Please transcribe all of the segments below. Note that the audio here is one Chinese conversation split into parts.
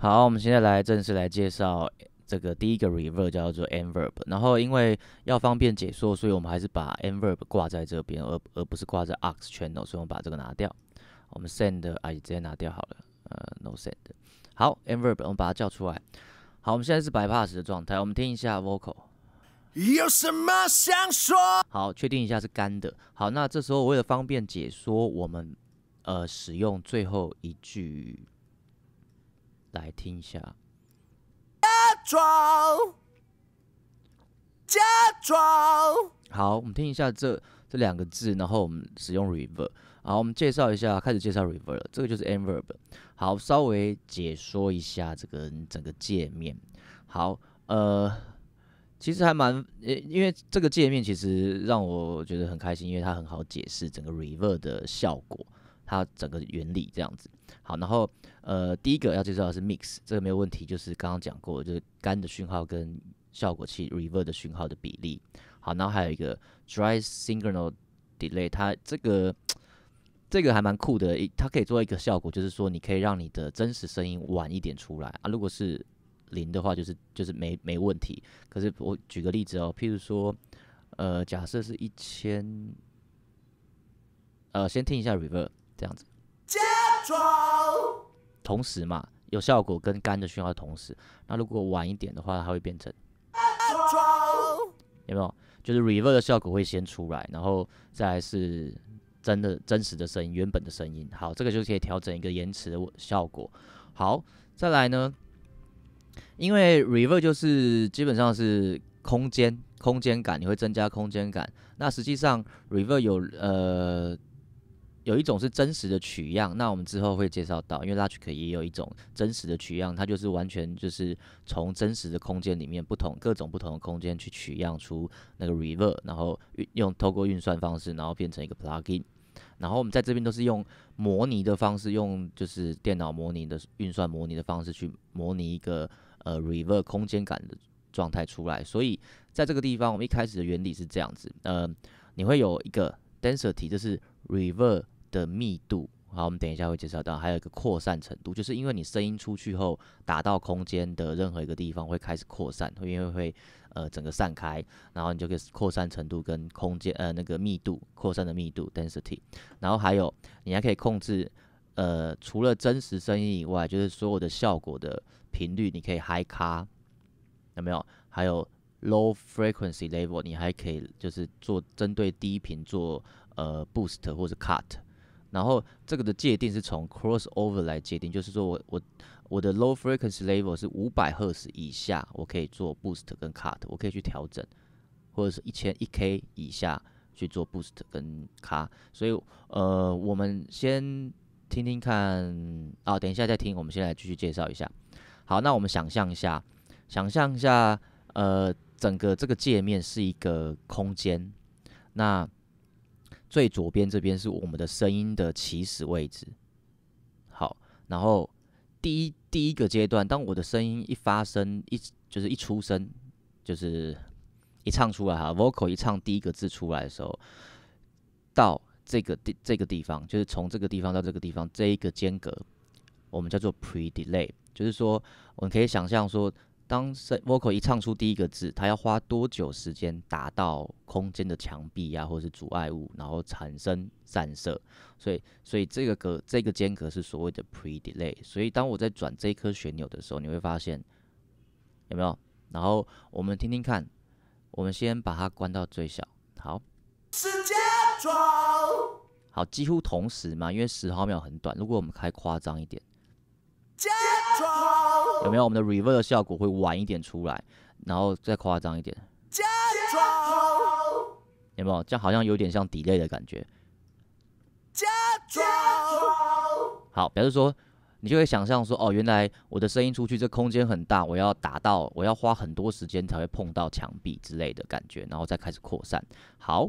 好，我们现在来正式来介绍这个第一个 reverb，叫做 n v e r b 然后因为要方便解说，所以我们还是把 n v e r b 挂在这边，而而不是挂在 aux channel，所以，我们把这个拿掉。我们 send 啊，也直接拿掉好了。呃，no send。好 n v e r b 我们把它叫出来。好，我们现在是 bypass 的状态，我们听一下 vocal。有什么想说？好，确定一下是干的。好，那这时候为了方便解说，我们呃使用最后一句。来听一下，假装，假装。好，我们听一下这这两个字，然后我们使用 r e v e r b 好，我们介绍一下，开始介绍 r e v e r b 这个就是 n v e r b 好，稍微解说一下这个整个界面。好，呃，其实还蛮，因为这个界面其实让我觉得很开心，因为它很好解释整个 r e v e r b 的效果。它整个原理这样子，好，然后呃，第一个要介绍的是 mix，这个没有问题，就是刚刚讲过，就是干的讯号跟效果器 reverb 的讯号的比例。好，然后还有一个 dry signal delay，它这个这个还蛮酷的，一它可以做一个效果，就是说你可以让你的真实声音晚一点出来啊。如果是零的话，就是就是没没问题。可是我举个例子哦，譬如说呃，假设是一千，呃，先听一下 reverb。这样子，假装。同时嘛，有效果跟干的讯号同时。那如果晚一点的话，它会变成有没有？就是 reverse 效果会先出来，然后再是真的真实的声音，原本的声音。好，这个就可以调整一个延迟的效效果。好，再来呢，因为 reverse 就是基本上是空间空间感，你会增加空间感。那实际上 reverse 有呃。有一种是真实的取样，那我们之后会介绍到，因为 Logic 也有一种真实的取样，它就是完全就是从真实的空间里面，不同各种不同的空间去取样出那个 r e v e r 然后用透过运算方式，然后变成一个 Plugin，然后我们在这边都是用模拟的方式，用就是电脑模拟的运算模拟的方式去模拟一个呃 r e v e r 空间感的状态出来。所以在这个地方，我们一开始的原理是这样子，呃，你会有一个 Density，就是 r e v e r 的密度，好，我们等一下会介绍到，还有一个扩散程度，就是因为你声音出去后打到空间的任何一个地方会开始扩散，因为会呃整个散开，然后你就可以扩散程度跟空间呃那个密度扩散的密度 （density），然后还有你还可以控制呃除了真实声音以外，就是所有的效果的频率，你可以 high c 有没有？还有 low frequency level，你还可以就是做针对低频做呃 boost 或者 cut。然后这个的界定是从 crossover 来界定，就是说我我我的 low frequency level 是五百赫兹以下，我可以做 boost 跟 cut，我可以去调整，或者是一千一 k 以下去做 boost 跟 cut。所以呃，我们先听听看，啊，等一下再听，我们先来继续介绍一下。好，那我们想象一下，想象一下，呃，整个这个界面是一个空间，那。最左边这边是我们的声音的起始位置，好，然后第一第一个阶段，当我的声音一发声一就是一出声，就是一唱出来哈，vocal 一唱第一个字出来的时候，到这个地这个地方，就是从这个地方到这个地方这一个间隔，我们叫做 pre delay，就是说我们可以想象说。当是 vocal 一唱出第一个字，它要花多久时间达到空间的墙壁啊，或是阻碍物，然后产生散射，所以，所以这个隔这个间隔是所谓的 pre delay。所以当我在转这颗旋钮的时候，你会发现有没有？然后我们听听看，我们先把它关到最小。好，时间好，几乎同时嘛，因为十毫秒很短。如果我们开夸张一点。有没有我们的 reverse 效果会晚一点出来，然后再夸张一点？加长，有没有？这样好像有点像 delay 的感觉。加装，好，表示说你就会想象说，哦，原来我的声音出去，这空间很大，我要打到，我要花很多时间才会碰到墙壁之类的感觉，然后再开始扩散。好，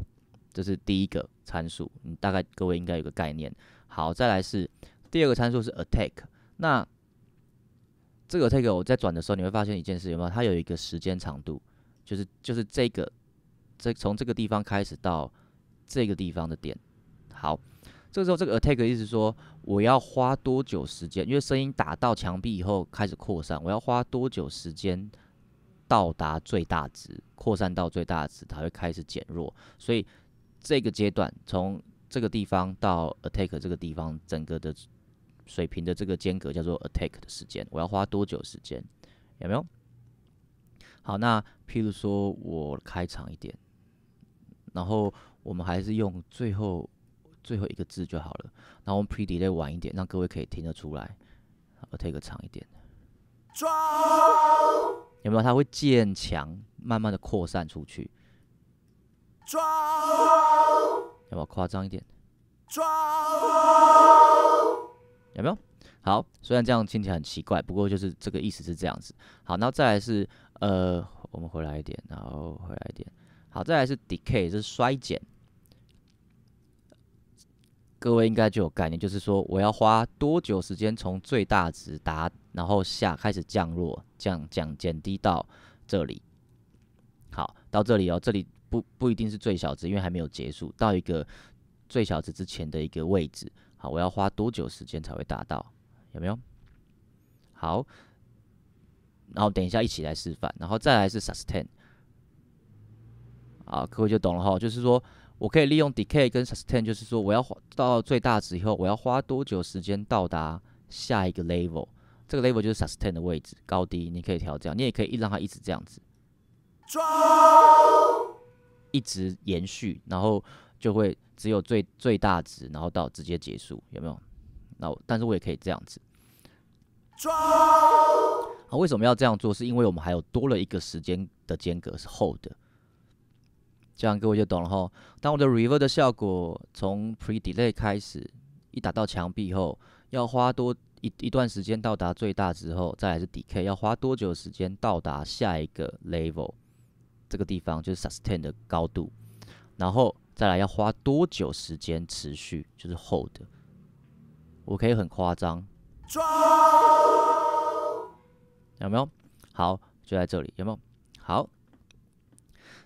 这是第一个参数，你大概各位应该有个概念。好，再来是第二个参数是 attack，那。这个 take 我在转的时候，你会发现一件事，有没有？它有一个时间长度，就是就是这个，这从这个地方开始到这个地方的点。好，这个时候这个 attack 意思说，我要花多久时间？因为声音打到墙壁以后开始扩散，我要花多久时间到达最大值，扩散到最大值它会开始减弱。所以这个阶段，从这个地方到 attack 这个地方，整个的。水平的这个间隔叫做 attack 的时间，我要花多久时间？有没有？好，那譬如说我开场一点，然后我们还是用最后最后一个字就好了，然后我们 pre delay 晚一点，让各位可以听得出来。attack 长一点，有没有？它会渐强，慢慢的扩散出去。有没有夸张一点？有没有？好，虽然这样听起来很奇怪，不过就是这个意思是这样子。好，那再来是呃，我们回来一点，然后回来一点。好，再来是 decay，是衰减。各位应该就有概念，就是说我要花多久时间从最大值达，然后下开始降落，降降减低到这里。好，到这里哦，这里不不一定是最小值，因为还没有结束，到一个最小值之前的一个位置。好，我要花多久时间才会达到？有没有？好，然后等一下一起来示范，然后再来是 sustain。啊，各位就懂了哈，就是说我可以利用 decay 跟 sustain，就是说我要花到最大值以后，我要花多久时间到达下一个 level？这个 level 就是 sustain 的位置高低，你可以调整，你也可以让它一直这样子，一直延续，然后。就会只有最最大值，然后到直接结束，有没有？那但是我也可以这样子。好，为什么要这样做？是因为我们还有多了一个时间的间隔是后的。这样各位就懂了哈。当我的 r e v e r 的效果从 Pre Delay 开始，一打到墙壁后，要花多一一段时间到达最大之后，再来是 d e c a y 要花多久时间到达下一个 Level 这个地方，就是 Sustain 的高度，然后。再来要花多久时间持续？就是 hold，我可以很夸张，有没有？好，就在这里，有没有？好。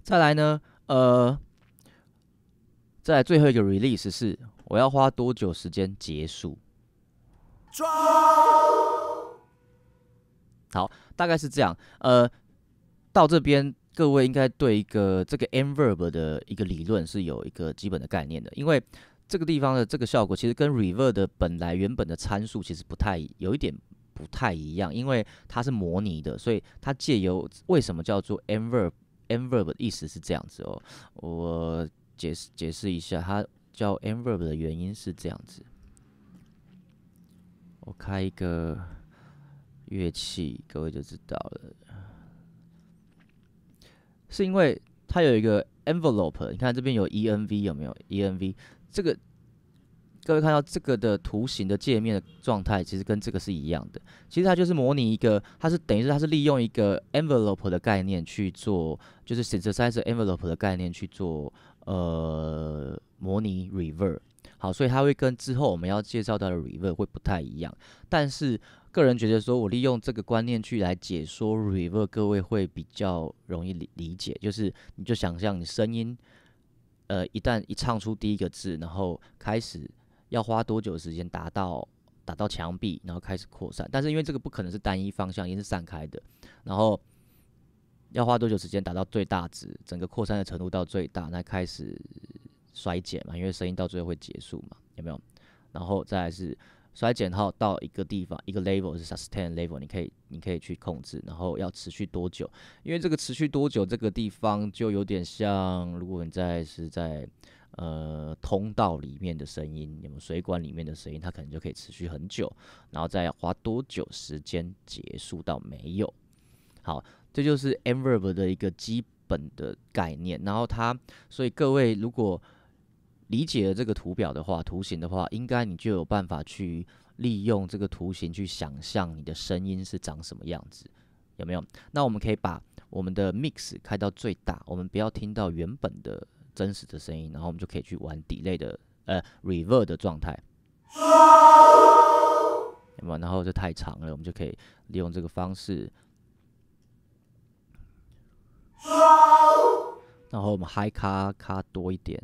再来呢？呃，再来最后一个 release 是我要花多久时间结束？好，大概是这样。呃，到这边。各位应该对一个这个 n v e r b 的一个理论是有一个基本的概念的，因为这个地方的这个效果其实跟 Reverb 的本来原本的参数其实不太有一点不太一样，因为它是模拟的，所以它借由为什么叫做 n v e r b n v e r b 的意思是这样子哦，我解释解释一下，它叫 n v e r b 的原因是这样子。我开一个乐器，各位就知道了。是因为它有一个 envelope，你看这边有 E N V 有没有 E N V？这个各位看到这个的图形的界面的状态，其实跟这个是一样的。其实它就是模拟一个，它是等于是它是利用一个 envelope 的概念去做，就是 s h e size envelope 的概念去做呃模拟 reverse。好，所以它会跟之后我们要介绍到的 rever 会不太一样，但是个人觉得说，我利用这个观念去来解说 rever，各位会比较容易理理解，就是你就想象你声音，呃，一旦一唱出第一个字，然后开始要花多久时间达到达到墙壁，然后开始扩散，但是因为这个不可能是单一方向，一定是散开的，然后要花多久时间达到最大值，整个扩散的程度到最大，那开始。衰减嘛，因为声音到最后会结束嘛，有没有？然后再是衰减号到一个地方，一个 level 是 sustain level，你可以你可以去控制，然后要持续多久？因为这个持续多久这个地方就有点像，如果你在是在呃通道里面的声音，有没有水管里面的声音，它可能就可以持续很久，然后再花多久时间结束到没有？好，这就是 e n v e r b 的一个基本的概念，然后它所以各位如果。理解了这个图表的话，图形的话，应该你就有办法去利用这个图形去想象你的声音是长什么样子，有没有？那我们可以把我们的 Mix 开到最大，我们不要听到原本的真实的声音，然后我们就可以去玩 delay 的呃 r e v e r b 的状态，那么然后就太长了，我们就可以利用这个方式，然后我们嗨咔咔多一点。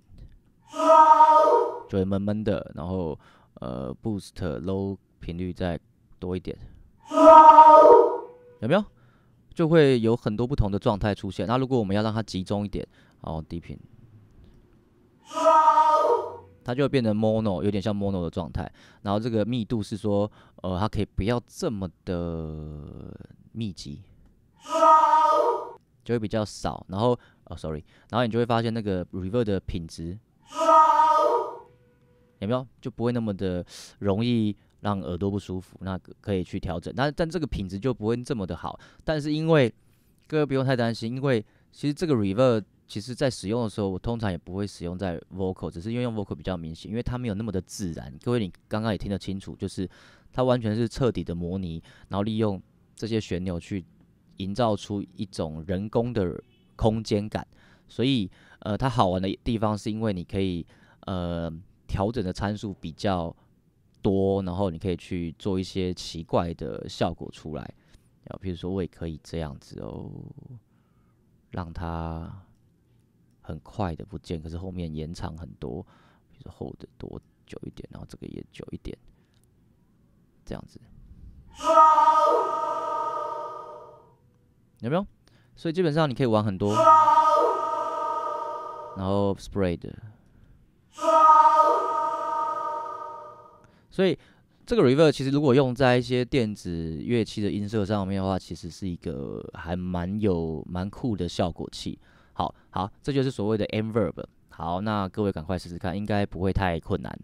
就会闷闷的，然后呃 boost low 频率再多一点，有没有？就会有很多不同的状态出现。那如果我们要让它集中一点，哦低频，它就会变成 mono 有点像 mono 的状态。然后这个密度是说，呃它可以不要这么的密集，就会比较少。然后哦 sorry，然后你就会发现那个 r e v e r 的品质。有没有就不会那么的容易让耳朵不舒服？那可以去调整，但但这个品质就不会这么的好。但是因为各位不用太担心，因为其实这个 r e v e r 其实，在使用的时候，我通常也不会使用在 vocal，只是因为用 vocal 比较明显，因为它没有那么的自然。各位你刚刚也听得清楚，就是它完全是彻底的模拟，然后利用这些旋钮去营造出一种人工的空间感。所以，呃，它好玩的地方是因为你可以，呃，调整的参数比较多，然后你可以去做一些奇怪的效果出来，啊，比如说我也可以这样子哦，让它很快的不见，可是后面延长很多，比如说后的多久一点，然后这个也久一点，这样子，有没有？所以基本上你可以玩很多。然后 spread，所以这个 reverb 其实如果用在一些电子乐器的音色上面的话，其实是一个还蛮有蛮酷的效果器。好好，这就是所谓的 m n v e r b 好，那各位赶快试试看，应该不会太困难。